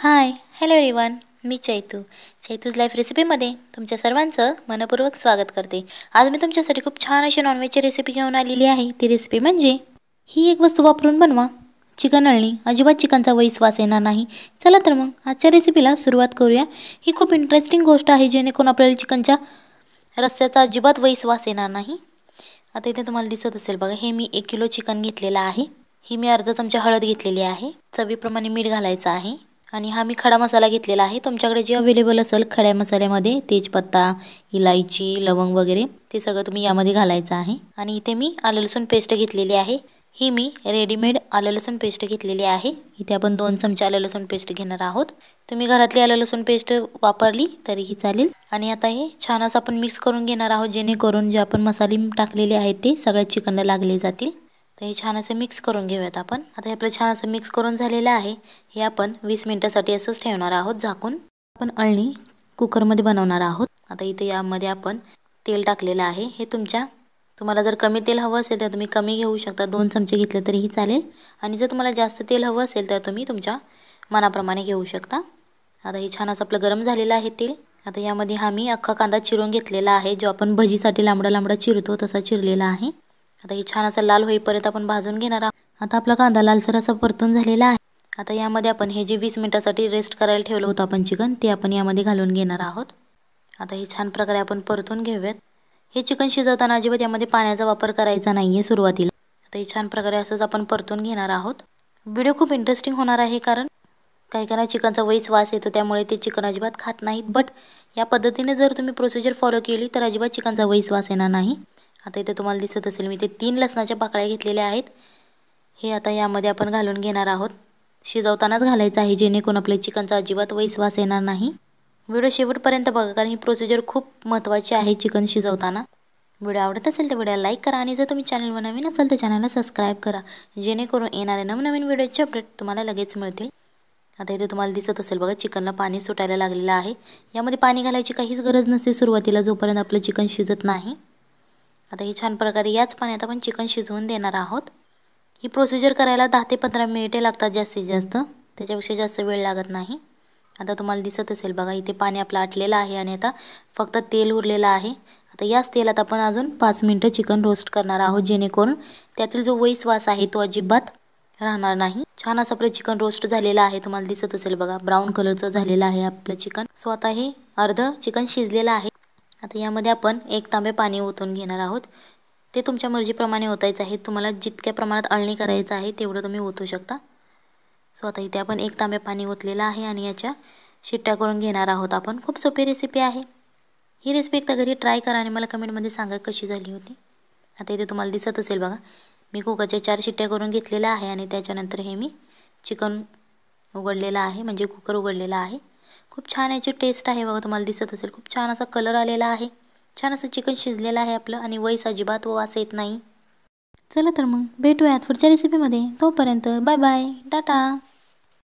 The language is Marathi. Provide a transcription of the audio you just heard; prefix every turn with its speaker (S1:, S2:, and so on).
S1: हाय हॅलो रिवन मी चैतू चैतूज लाईफ रेसिपीमध्ये तुमच्या सर्वांचं मनपूर्वक स्वागत करते आज मी तुमच्यासाठी खूप छान अशी नॉनव्हेजची रेसिपी घेऊन आलेली आहे ती रेसिपी म्हणजे ही एक वस्तू वापरून बनवा चिकन अळणी अजिबात चिकनचा वही वास येणार नाही चला तर मग आजच्या रेसिपीला सुरुवात करूया ही खूप इंटरेस्टिंग गोष्ट आहे जेणेकरून आपल्याला चिकनच्या रस्त्याचा अजिबात वही वास येणार नाही आता इथे तुम्हाला दिसत असेल बघा हे मी एक किलो चिकन घेतलेलं आहे ही मी अर्धा चमचा हळद घेतलेली आहे चवीप्रमाणे मीठ घालायचं आहे आणि हा मी खडा मसाला घेतलेला आहे तुमच्याकडे जे अवेलेबल असेल खड्या मसाल्यामध्ये तेजपत्ता इलायची लवंग वगैरे ते सगळं तुम्ही यामध्ये घालायचं आहे आणि इथे मी आलं लसूण पेस्ट घेतलेली आहे ही मी रेडीमेड आलं लसूण पेस्ट घेतलेली आहे इथे आपण दोन चमचे आलं लसूण पेस्ट घेणार आहोत तुम्ही घरातली आलं लसूण पेस्ट वापरली तरीही चालेल आणि आता हे छान असं आपण मिक्स करून घेणार आहोत जेणेकरून जे आपण मसाले टाकलेले आहेत ते सगळ्या चिकनला लागले जातील तर हे छान असं मिक्स करून घेऊयात आपण आता हे आपलं छान असं मिक्स करून झालेलं आहे हे आपण वीस मिनटासाठी असंच ठेवणार आहोत झाकून आपण अळणी कुकरमध्ये बनवणार आहोत आता इथे यामध्ये आपण तेल टाकलेलं आहे हे तुमच्या तुम्हाला जर कमी तेल हवं असेल तर तुम्ही कमी घेऊ शकता दोन चमचे घेतले तरीही चालेल आणि जर तुम्हाला जास्त तेल हवं असेल तर तुम्ही तुमच्या मनाप्रमाणे घेऊ शकता आता हे छान असं आपलं गरम झालेलं आहे तेल आता यामध्ये हा मी अख्खा कांदा चिरून घेतलेला आहे जो आपण भजीसाठी लांबडा लांबडा चिरतो तसा चिरलेला आहे आता हे छान असं लाल होईपर्यंत आपण भाजून घेणार आहोत आता आपला कांदा लालसर असा परतून झालेला आहे आता यामध्ये आपण हे जे वीस मिनिटासाठी रेस्ट करायला ठेवलं होतं आपण चिकन ते आपण यामध्ये घालून घेणार आहोत आता हे छान प्रकारे आपण परतून घेऊयात हे चिकन शिजवताना अजिबात यामध्ये पाण्याचा वापर करायचा नाही आहे सुरुवातीला आता हे छान प्रकारे असंच आपण परतून घेणार आहोत व्हिडिओ खूप इंटरेस्टिंग होणार आहे कारण काही काही चिकनचा वैस वास येतो त्यामुळे ते चिकन अजिबात खात नाहीत बट या पद्धतीने जर तुम्ही प्रोसिजर फॉलो केली तर अजिबात चिकनचा वैस वास येणार नाही आता इथे तुम्हाला दिसत असेल मी ते तीन लसणाच्या पाकळ्या घेतलेल्या आहेत हे आता यामध्ये आपण घालून घेणार आहोत शिजवतानाच घालायचं आहे जेणेकरून आपल्या चिकनचा अजिबात वैसवास येणार नाही व्हिडिओ शेवटपर्यंत बघा कारण ही प्रोसिजर खूप महत्त्वाची आहे चिकन शिजवताना व्हिडिओ आवडत असेल तर व्हिडिओ लाईक करा आणि जर तुम्ही चॅनलवर नवीन असाल तर चॅनलला सबस्क्राईब करा जेणेकरून येणाऱ्या नवनवीन व्हिडिओचे अपडेट तुम्हाला लगेच मिळतील आता इथे तुम्हाला दिसत असेल बघा चिकनला पाणी सुटायला लागलेलं आहे यामध्ये पाणी घालायची काहीच गरज नसते सुरुवातीला जोपर्यंत आपलं चिकन शिजत नाही आता हे छान प्रकारे याच पाण्यात आपण चिकन शिजवून देणार आहोत ही प्रोसिजर करायला दहा ते पंधरा मिनिटे लागतात जास्तीत जास्त त्याच्यापेक्षा जास्त वेळ लागत नाही आता तुम्हाला दिसत असेल बघा इथे पाणी आपलं आटलेलं आहे आणि आता फक्त तेल उरलेलं आहे आता याच तेलात आपण अजून पाच मिनटं चिकन रोस्ट करणार आहोत जेणेकरून त्यातील जो वैस वास आहे तो अजिबात राहणार नाही छान असं आपलं चिकन रोस्ट झालेलं आहे तुम्हाला दिसत असेल बघा ब्राऊन कलरचं झालेलं आहे आपलं चिकन स्वतः हे अर्ध चिकन शिजलेलं आहे आता यामध्ये आपण एक तांबे पाणी ओतून घेणार आहोत ते तुमच्या मर्जीप्रमाणे ओतायचं आहे तुम्हाला जितक्या प्रमाणात अळणी करायचं आहे तेवढं तुम्ही ओतू शकता सो आता इथे आपण एक तांबे पाणी ओतलेलं आहे आणि याच्या शिट्ट्या करून घेणार आहोत आपण खूप सोपी रेसिपी आहे ही रेसिपी एकदा घरी ट्राय करा आणि मला कमेंटमध्ये सांगा कशी झाली होती आता इथे तुम्हाला दिसत असेल बघा मी कुकरच्या चार शिट्ट्या करून घेतलेल्या आहे आणि त्याच्यानंतर हे मी चिकन उघडलेलं आहे म्हणजे कुकर उघडलेला आहे खूप छान याची टेस्ट आहे बघा तुम्हाला दिसत असेल खूप छान असा कलर आलेला आहे छान असं चिकन शिजलेलं आहे आपलं आणि वैस अजिबात व वास येत नाही चला तर मग भेटूयात पुढच्या रेसिपीमध्ये तोपर्यंत बाय बाय टाटा